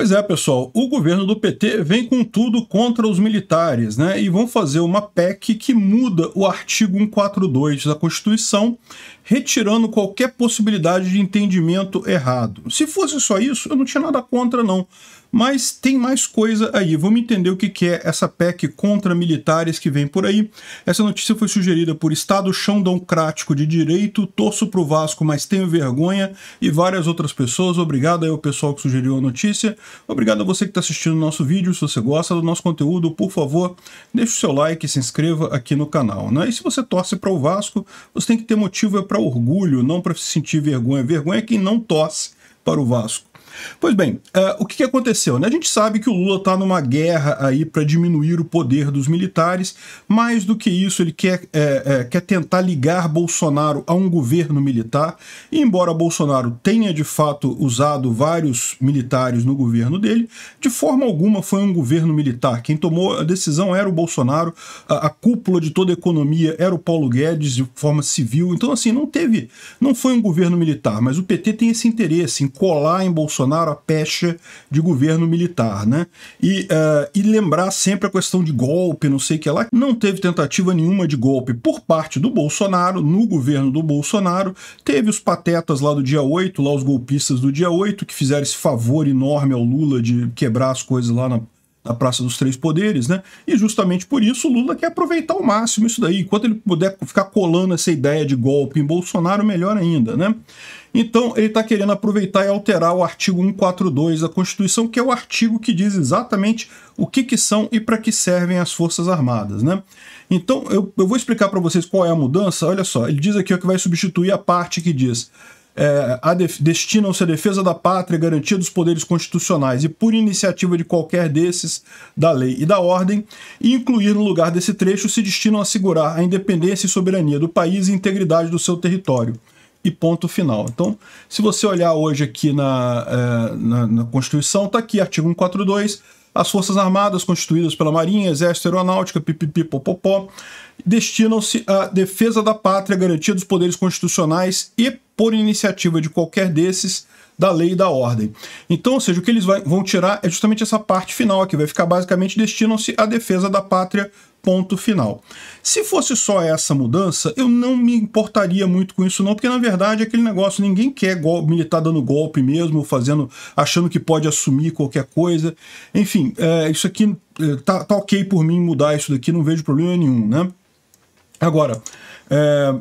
Pois é, pessoal, o governo do PT vem com tudo contra os militares, né? E vão fazer uma PEC que muda o artigo 142 da Constituição, retirando qualquer possibilidade de entendimento errado. Se fosse só isso, eu não tinha nada contra, não. Mas tem mais coisa aí. Vamos entender o que é essa PEC contra militares que vem por aí. Essa notícia foi sugerida por Estado Chão Democrático de Direito, Torço pro Vasco, mas tenho vergonha e várias outras pessoas. Obrigado aí ao pessoal que sugeriu a notícia. Obrigado a você que está assistindo o nosso vídeo. Se você gosta do nosso conteúdo, por favor, deixe o seu like e se inscreva aqui no canal. Né? E se você torce para o Vasco, você tem que ter motivo é para orgulho, não para se sentir vergonha. Vergonha é quem não torce para o Vasco. Pois bem, uh, o que, que aconteceu? Né? A gente sabe que o Lula está numa guerra aí para diminuir o poder dos militares. Mais do que isso, ele quer, é, é, quer tentar ligar Bolsonaro a um governo militar. E embora Bolsonaro tenha de fato usado vários militares no governo dele, de forma alguma foi um governo militar. Quem tomou a decisão era o Bolsonaro, a, a cúpula de toda a economia era o Paulo Guedes de forma civil. Então, assim, não teve, não foi um governo militar, mas o PT tem esse interesse em colar em Bolsonaro Bolsonaro a pecha de governo militar, né? E, uh, e lembrar sempre a questão de golpe, não sei o que lá. Não teve tentativa nenhuma de golpe por parte do Bolsonaro, no governo do Bolsonaro. Teve os patetas lá do dia 8, lá os golpistas do dia 8, que fizeram esse favor enorme ao Lula de quebrar as coisas lá na da Praça dos Três Poderes, né? E justamente por isso o Lula quer aproveitar ao máximo isso daí. Enquanto ele puder ficar colando essa ideia de golpe em Bolsonaro, melhor ainda, né? Então ele está querendo aproveitar e alterar o artigo 142 da Constituição, que é o artigo que diz exatamente o que, que são e para que servem as Forças Armadas, né? Então eu, eu vou explicar para vocês qual é a mudança. Olha só, ele diz aqui ó, que vai substituir a parte que diz é, destinam-se à defesa da pátria, garantia dos poderes constitucionais e por iniciativa de qualquer desses da lei e da ordem, e incluir no lugar desse trecho se destinam a assegurar a independência e soberania do país e integridade do seu território. E ponto final. Então, se você olhar hoje aqui na, é, na, na Constituição, está aqui, artigo 142, as Forças Armadas, constituídas pela Marinha, Exército, Aeronáutica, pipipi, popopó, destinam-se à defesa da pátria, garantia dos poderes constitucionais e, por iniciativa de qualquer desses, da lei e da ordem. Então, ou seja, o que eles vão tirar é justamente essa parte final que vai ficar basicamente destinam-se à defesa da pátria, ponto final. Se fosse só essa mudança, eu não me importaria muito com isso não, porque na verdade é aquele negócio, ninguém quer militar dando golpe mesmo, fazendo, achando que pode assumir qualquer coisa. Enfim, é, isso aqui é, tá, tá ok por mim mudar isso daqui, não vejo problema nenhum, né? Agora, é,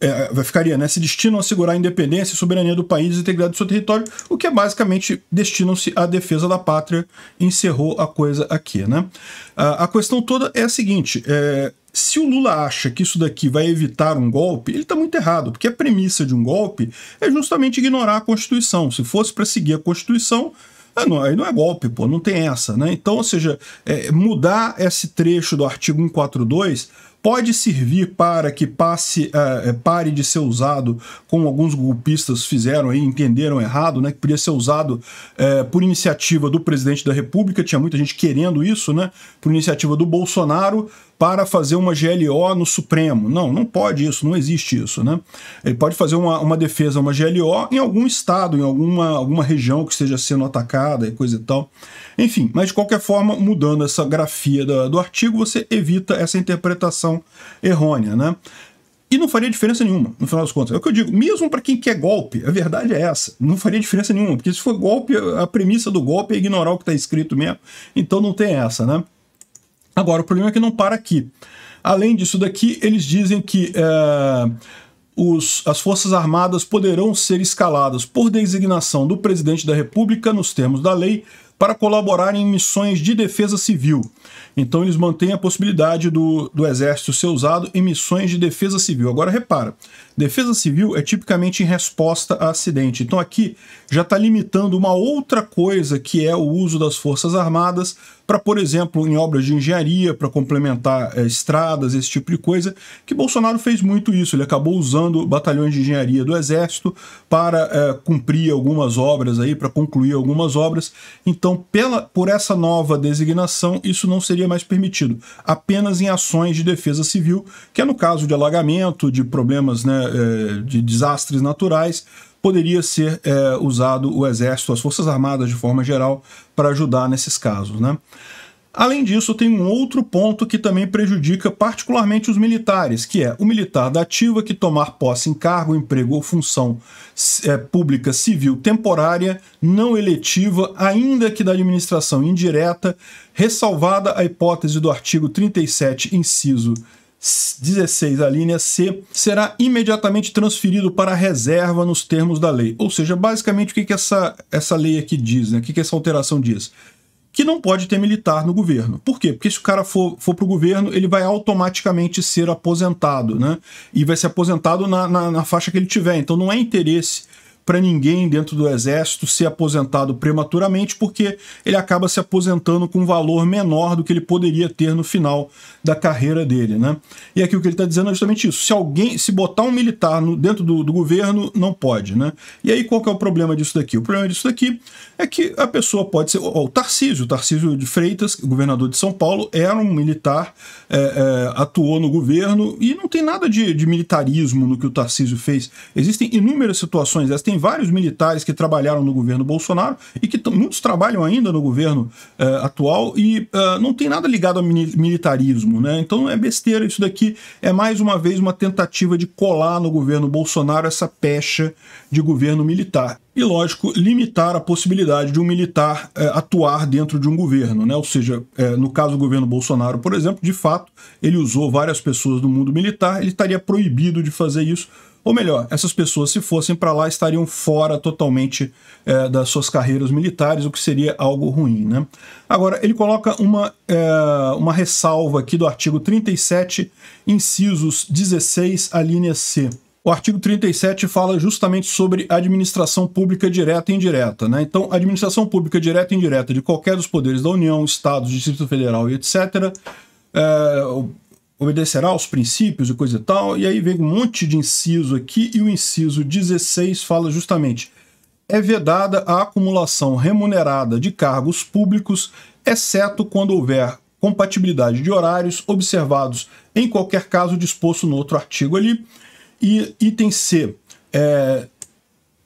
é, ficaria, né? Se destinam a assegurar a independência e soberania do país e integridade do seu território, o que é basicamente destinam-se à defesa da pátria. Encerrou a coisa aqui, né? A, a questão toda é a seguinte: é, se o Lula acha que isso daqui vai evitar um golpe, ele está muito errado, porque a premissa de um golpe é justamente ignorar a Constituição. Se fosse para seguir a Constituição, ah, não, aí não é golpe, pô, não tem essa, né? Então, ou seja, é, mudar esse trecho do artigo 142 pode servir para que passe, uh, pare de ser usado, como alguns golpistas fizeram aí, entenderam errado, né? Que podia ser usado uh, por iniciativa do presidente da República, tinha muita gente querendo isso, né? Por iniciativa do Bolsonaro para fazer uma GLO no Supremo. Não, não pode isso, não existe isso, né? Ele pode fazer uma, uma defesa, uma GLO em algum estado, em alguma, alguma região que esteja sendo atacada e coisa e tal. Enfim, mas de qualquer forma, mudando essa grafia do, do artigo, você evita essa interpretação informação errônea, né? E não faria diferença nenhuma, no final das contas. É o que eu digo, mesmo para quem quer golpe, a verdade é essa. Não faria diferença nenhuma, porque se for golpe, a premissa do golpe é ignorar o que está escrito mesmo. Então não tem essa, né? Agora, o problema é que não para aqui. Além disso daqui, eles dizem que. É... Os, as Forças Armadas poderão ser escaladas por designação do presidente da República, nos termos da lei, para colaborar em missões de defesa civil. Então eles mantêm a possibilidade do, do exército ser usado em missões de defesa civil. Agora repara, defesa civil é tipicamente em resposta a acidente. Então aqui já está limitando uma outra coisa que é o uso das forças armadas para, por exemplo, em obras de engenharia, para complementar é, estradas, esse tipo de coisa, que Bolsonaro fez muito isso. Ele acabou usando batalhões de engenharia do exército para é, cumprir algumas obras aí, para concluir algumas obras. Então então, pela, por essa nova designação, isso não seria mais permitido, apenas em ações de defesa civil, que é no caso de alagamento, de problemas, né, é, de desastres naturais, poderia ser é, usado o Exército, as Forças Armadas de forma geral, para ajudar nesses casos. Né? Além disso, tem um outro ponto que também prejudica particularmente os militares, que é o militar da ativa que tomar posse em cargo, emprego ou função é, pública civil temporária, não eletiva, ainda que da administração indireta, ressalvada a hipótese do artigo 37, inciso 16, a linha C, será imediatamente transferido para a reserva nos termos da lei. Ou seja, basicamente o que, que essa, essa lei aqui diz, né? o que, que essa alteração diz? que não pode ter militar no governo. Por quê? Porque se o cara for, for para o governo, ele vai automaticamente ser aposentado, né? E vai ser aposentado na, na, na faixa que ele tiver. Então não é interesse para ninguém dentro do Exército ser aposentado prematuramente, porque ele acaba se aposentando com um valor menor do que ele poderia ter no final da carreira dele. Né? E aqui o que ele está dizendo é justamente isso. Se alguém, se botar um militar no, dentro do, do, governo, não pode. Né? E aí qual que é o problema disso daqui? O problema disso daqui é que a pessoa pode ser... Ó, o Tarcísio, o Tarcísio de Freitas, governador de São Paulo, era um militar, é, é, atuou no governo e não tem nada de, de militarismo no que o Tarcísio fez. Existem inúmeras situações, elas têm vários militares que trabalharam no governo Bolsonaro e que muitos trabalham ainda no governo uh, atual e uh, não tem nada ligado ao militarismo, né? Então é besteira isso daqui. É mais uma vez uma tentativa de colar no governo Bolsonaro essa pecha de governo militar e, lógico, limitar a possibilidade de um militar é, atuar dentro de um governo. Né? Ou seja, é, no caso do governo Bolsonaro, por exemplo, de fato, ele usou várias pessoas do mundo militar, ele estaria proibido de fazer isso ou melhor, essas pessoas, se fossem para lá, estariam fora totalmente é, das suas carreiras militares, o que seria algo ruim. Né? Agora, ele coloca uma, é, uma ressalva aqui do artigo 37, incisos 16, a linha C. O artigo 37 fala justamente sobre administração pública direta e indireta. Né? Então, administração pública direta e indireta de qualquer dos poderes da União, Estados, Distrito Federal e etc. É, obedecerá aos princípios e coisa e tal, e aí vem um monte de inciso aqui, e o inciso 16 fala justamente é vedada a acumulação remunerada de cargos públicos, exceto quando houver compatibilidade de horários observados em qualquer caso disposto no outro artigo ali. E item C, é,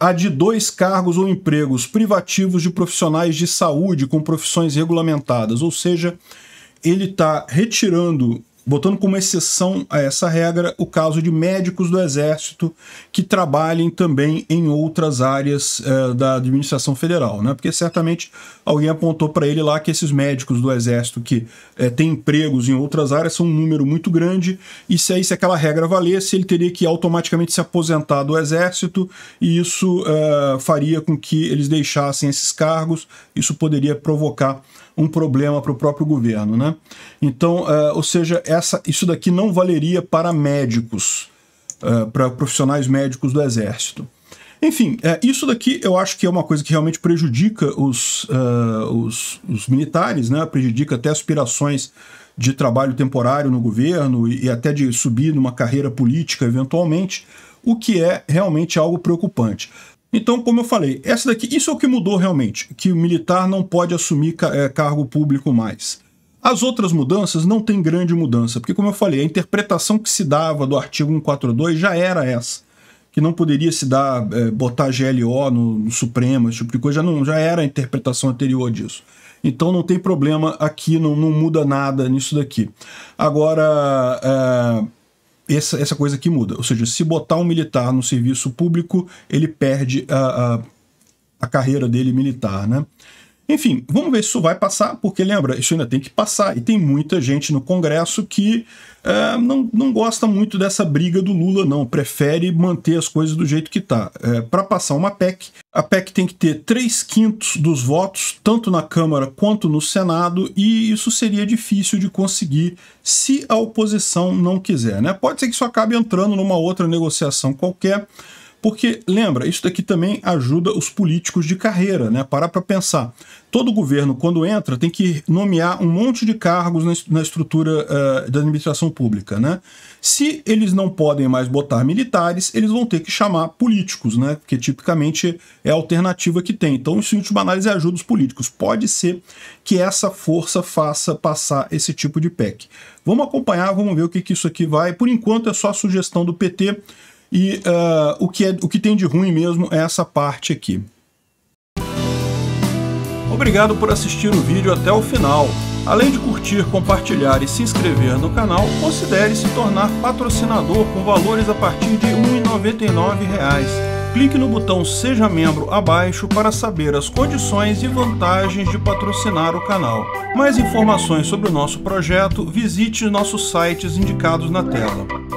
a de dois cargos ou empregos privativos de profissionais de saúde com profissões regulamentadas, ou seja, ele está retirando botando como exceção a essa regra o caso de médicos do Exército que trabalhem também em outras áreas eh, da administração federal, né? Porque certamente alguém apontou para ele lá que esses médicos do Exército que eh, têm empregos em outras áreas são um número muito grande e se aí se aquela regra valesse ele teria que automaticamente se aposentar do Exército e isso eh, faria com que eles deixassem esses cargos, isso poderia provocar um problema para o próprio governo. Né? Então, uh, ou seja, essa, isso daqui não valeria para médicos, uh, é, para profissionais médicos do Exército. Enfim, uh, isso daqui eu acho que é uma coisa que realmente prejudica os, os, os, militares, né? prejudica até aspirações de trabalho temporário no governo e, e até de subir numa carreira política eventualmente, o que é realmente algo preocupante. Então, como eu falei, essa daqui, isso é o que mudou realmente, que o militar não pode assumir é, cargo público mais. As outras mudanças não tem grande mudança, porque como eu falei, a interpretação que se dava do artigo 142 já era essa, que não poderia se dar é, botar GLO no, no, Supremo, esse tipo de coisa, já não, já era a interpretação anterior disso. Então não tem problema aqui, não, não muda nada nisso daqui. Agora, é essa, essa coisa que muda. Ou seja, se botar um militar no serviço público, ele perde a, a, a carreira dele militar, né? Enfim, vamos ver se isso vai passar, porque lembra, isso ainda tem que passar. E tem muita gente no Congresso que é, não, não gosta muito dessa briga do Lula, não. Prefere manter as coisas do jeito que tá. É, Para passar uma PEC, a PEC tem que ter 3 quintos dos votos, tanto na Câmara quanto no Senado, e isso seria difícil de conseguir se a oposição não quiser. Né? Pode ser que isso acabe entrando numa outra negociação qualquer. Porque, lembra, isso daqui também ajuda os políticos de carreira, né? Parar para pensar. Todo governo, quando entra, tem que nomear um monte de cargos na estrutura uh, da administração pública, né? Se eles não podem mais botar militares, eles vão ter que chamar políticos, né? que tipicamente é a alternativa que tem. Então, isso, em última análise, é ajuda os políticos. Pode ser que essa força faça passar esse tipo de PEC. Vamos acompanhar, vamos ver o que, que isso aqui vai. Por enquanto, é só a sugestão do PT. E uh, o, que é, o que tem de ruim mesmo é essa parte aqui. Obrigado por assistir o vídeo até o final. Além de curtir, compartilhar e se inscrever no canal, considere se tornar patrocinador com valores a partir de R$ 1,99 clique no botão Seja Membro abaixo para saber as condições e vantagens de patrocinar o canal. Mais informações sobre o nosso projeto, visite nossos sites indicados na tela.